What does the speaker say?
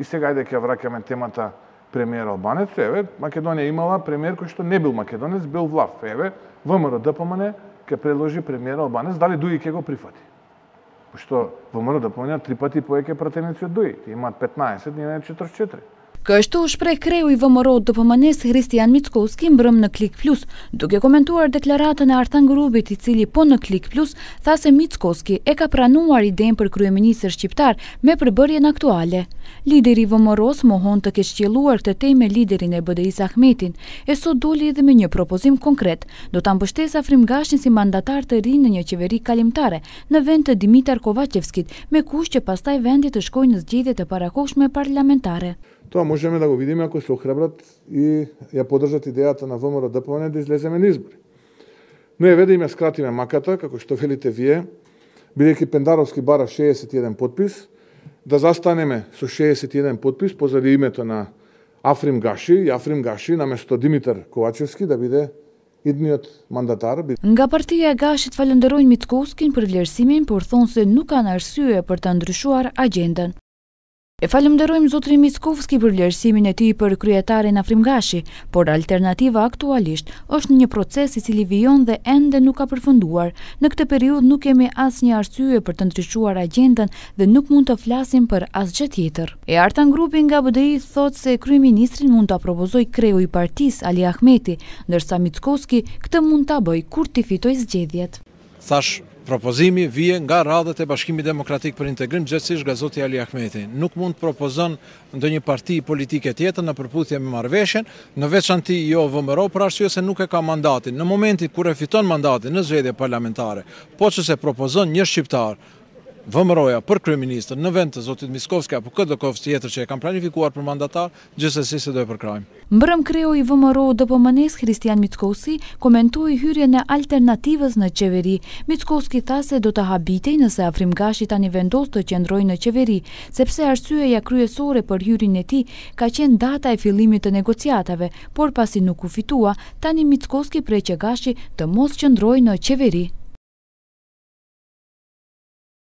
И сега ајде ќе враќаме темата премиер албанец. Еве, Македонија имала премиер кој што не бил македонец, бил влав. Еве, ВМРО ДПМН ќе предложи премиер албанец, дали Дуи ќе го прифати? Пошто ВМРО ДПМН три пати поеќе пратеници од Дуи. Те имаат 15, ние 44. Кај што уж пре и ВМРО од ДПМНС Христијан Мицковски мръм на Клик Плюс, доке коментувар декларата на Артан Грубит и цили по на Клик Плюс, тha се Мицковски е ка пранувар идејн për kryeministër ме me на актуале. lideri Vëmoros mohon të keshqiluar të te me liderin e BDI zahmetin, e sot doli edhe me një propozim konkret, do të ambështesa frimgashin si mandatar të rinë në një qeveri kalimtare, në vend të Dimitar Kovacevskit, me kush që pastaj vendit të shkojnë në zgjede të parakoshme parlamentare. Тоа можеме да го видиме ако се охрабрат и ја подржат идејата на ВМРО да поне да излеземе на избори. Но е веде им ја скратиме маката, како што велите вие, бидејќи Пендаровски бара 61 подпис, да застанеме со 61 подпис позади името на Африм Гаши и Африм Гаши на место Димитар Ковачевски да биде идниот мандатар. Нга партија Гашит фалендеројн Мицковскин për влерësimin, por thonë se nuk kanë arsye për të ndryshuar agendën. E falemderojmë Zotri Miskovski për lërësimin e ti për kryetarin Afrim Gashi, por alternativa aktualisht është një proces i cili vion dhe ende nuk ka përfunduar. Në këtë periud nuk kemi as një arsye për të ndryshuar agendën dhe nuk mund të flasim për as gjë tjetër. E artan grupi nga BDI thot se kryeministrin ministrin mund të propozoj kreu i partis Ali Ahmeti, ndërsa Miskovski këtë mund të bëj kur të fitoj zgjedhjet. Thash Propozimi vje nga radhët e bashkimi demokratik për integrim gjësish nga Zoti Ali Akmeti. Nuk mund propozon ndë një parti politike tjetën në përputhje me marveshen, në veçan ti jo vëmëro, për ashtu se nuk e ka mandatin. Në momentin kër e fiton mandatin në zvedje parlamentare, po që se propozon një shqiptar, vëmëroja për kryeministën në vend të zotit Miskovski apo këtë dëkofës tjetër që e kam planifikuar për mandatar, gjithës e si se do e përkrajmë. Mbërëm kreo i vëmëro dhe pëmënes Kristian Mickovsi komentoj hyrje në alternativës në qeveri. Miskovski tha se do të habitej nëse Afrim Gashi tani vendos të qendroj në qeveri, sepse arsyeja kryesore për hyrin e ti ka qenë data e filimit të negociatave, por pasi nuk u fitua, tani Miskovski prej që Gashi të mos qendroj në qeveri.